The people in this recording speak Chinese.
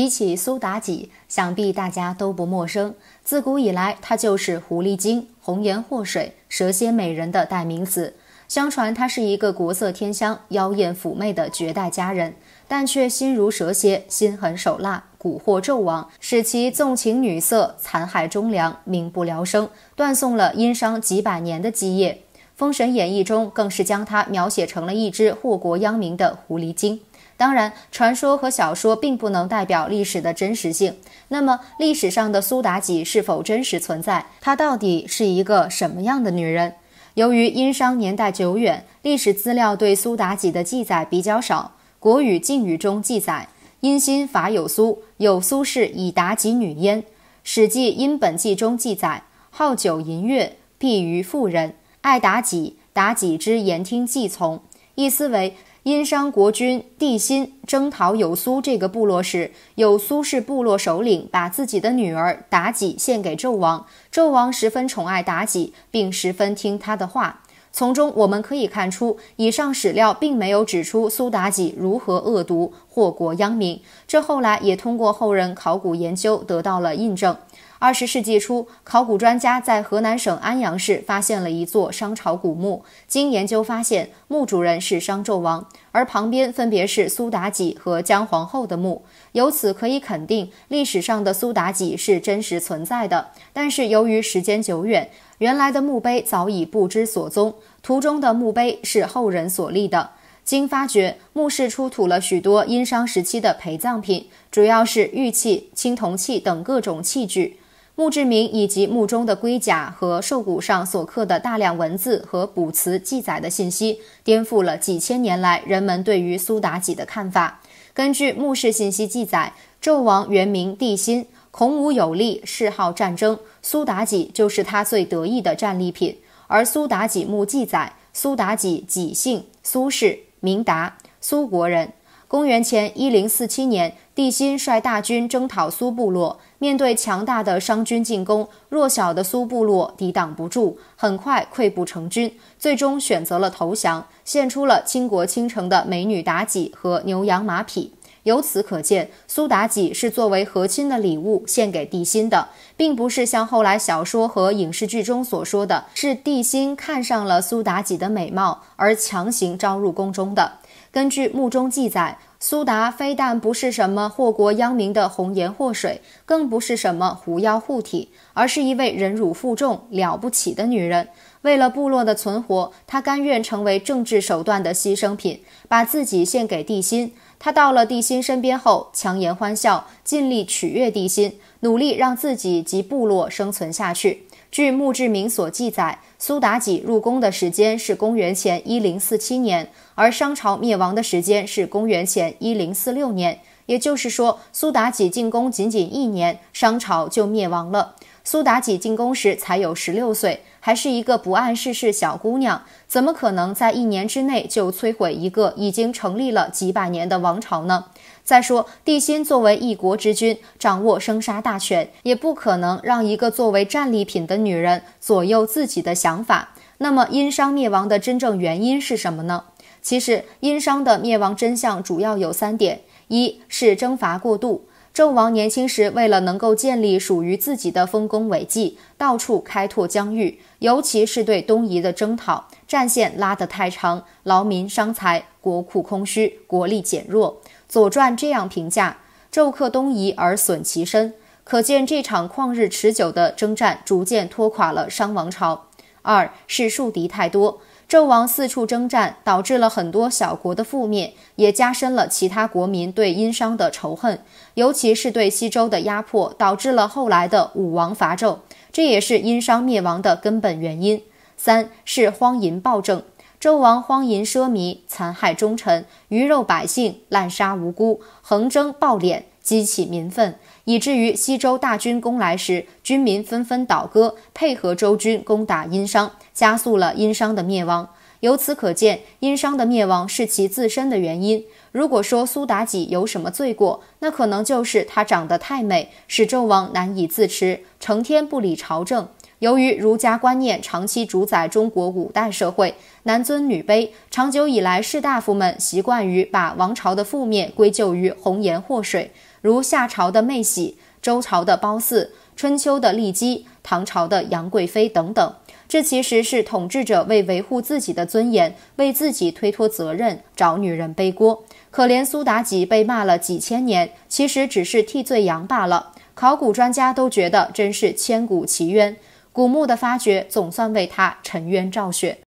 提起苏妲己，想必大家都不陌生。自古以来，她就是狐狸精、红颜祸水、蛇蝎美人的代名词。相传她是一个国色天香、妖艳妩媚的绝代佳人，但却心如蛇蝎，心狠手辣，蛊惑纣王，使其纵情女色，残害忠良，民不聊生，断送了殷商几百年的基业。《封神演义》中更是将她描写成了一只祸国殃民的狐狸精。当然，传说和小说并不能代表历史的真实性。那么，历史上的苏妲己是否真实存在？她到底是一个什么样的女人？由于殷商年代久远，历史资料对苏妲己的记载比较少。《国语》《晋语》中记载：“殷心法有苏，有苏氏以妲己女焉。”《史记·殷本纪》中记载：“好酒淫乐，必于妇人，爱妲己，妲己之言听计从。”意思为。殷商国君帝辛征讨有苏这个部落时，有苏氏部落首领把自己的女儿妲己献给纣王，纣王十分宠爱妲己，并十分听他的话。从中我们可以看出，以上史料并没有指出苏妲己如何恶毒、祸国殃民，这后来也通过后人考古研究得到了印证。二十世纪初，考古专家在河南省安阳市发现了一座商朝古墓。经研究发现，墓主人是商纣王，而旁边分别是苏妲己和姜皇后的墓。由此可以肯定，历史上的苏妲己是真实存在的。但是由于时间久远，原来的墓碑早已不知所踪。图中的墓碑是后人所立的。经发掘，墓室出土了许多殷商时期的陪葬品，主要是玉器、青铜器等各种器具。墓志铭以及墓中的龟甲和兽骨上所刻的大量文字和卜辞记载的信息，颠覆了几千年来人们对于苏妲己的看法。根据墓室信息记载，纣王原名帝辛，孔武有力，嗜好战争，苏妲己就是他最得意的战利品。而苏妲己墓记载，苏妲己己姓苏氏，名达，苏国人，公元前一零四七年。帝辛率大军征讨苏部落，面对强大的商军进攻，弱小的苏部落抵挡不住，很快溃不成军，最终选择了投降，献出了倾国倾城的美女妲己和牛羊马匹。由此可见，苏妲己是作为和亲的礼物献给帝辛的，并不是像后来小说和影视剧中所说的，是帝辛看上了苏妲己的美貌而强行招入宫中的。根据墓中记载。苏达非但不是什么祸国殃民的红颜祸水，更不是什么狐妖护体，而是一位忍辱负重、了不起的女人。为了部落的存活，她甘愿成为政治手段的牺牲品，把自己献给帝心。她到了帝心身边后，强颜欢笑，尽力取悦帝心，努力让自己及部落生存下去。据墓志铭所记载，苏妲己入宫的时间是公元前一零四七年，而商朝灭亡的时间是公元前一零四六年。也就是说，苏妲己进宫仅仅一年，商朝就灭亡了。苏妲己进宫时才有十六岁，还是一个不谙世事小姑娘，怎么可能在一年之内就摧毁一个已经成立了几百年的王朝呢？再说，帝辛作为一国之君，掌握生杀大权，也不可能让一个作为战利品的女人左右自己的想法。那么，殷商灭亡的真正原因是什么呢？其实，殷商的灭亡真相主要有三点：一是征伐过度。纣王年轻时，为了能够建立属于自己的丰功伟绩，到处开拓疆域，尤其是对东夷的征讨，战线拉得太长，劳民伤财，国库空虚，国力减弱。《左传》这样评价：“纣克东夷而损其身。”可见这场旷日持久的征战，逐渐拖垮了商王朝。二是树敌太多。纣王四处征战，导致了很多小国的覆灭，也加深了其他国民对殷商的仇恨，尤其是对西周的压迫，导致了后来的武王伐纣，这也是殷商灭亡的根本原因。三是荒淫暴政，纣王荒淫奢靡，残害忠臣，鱼肉百姓，滥杀无辜，横征暴敛。激起民愤，以至于西周大军攻来时，军民纷纷倒戈，配合周军攻打殷商，加速了殷商的灭亡。由此可见，殷商的灭亡是其自身的原因。如果说苏妲己有什么罪过，那可能就是她长得太美，使纣王难以自持，成天不理朝政。由于儒家观念长期主宰中国五代社会，男尊女卑，长久以来士大夫们习惯于把王朝的覆灭归咎于红颜祸水。如夏朝的妹喜、周朝的褒姒、春秋的骊姬、唐朝的杨贵妃等等，这其实是统治者为维护自己的尊严，为自己推脱责任，找女人背锅。可怜苏妲己被骂了几千年，其实只是替罪羊罢了。考古专家都觉得真是千古奇冤，古墓的发掘总算为他沉冤昭雪。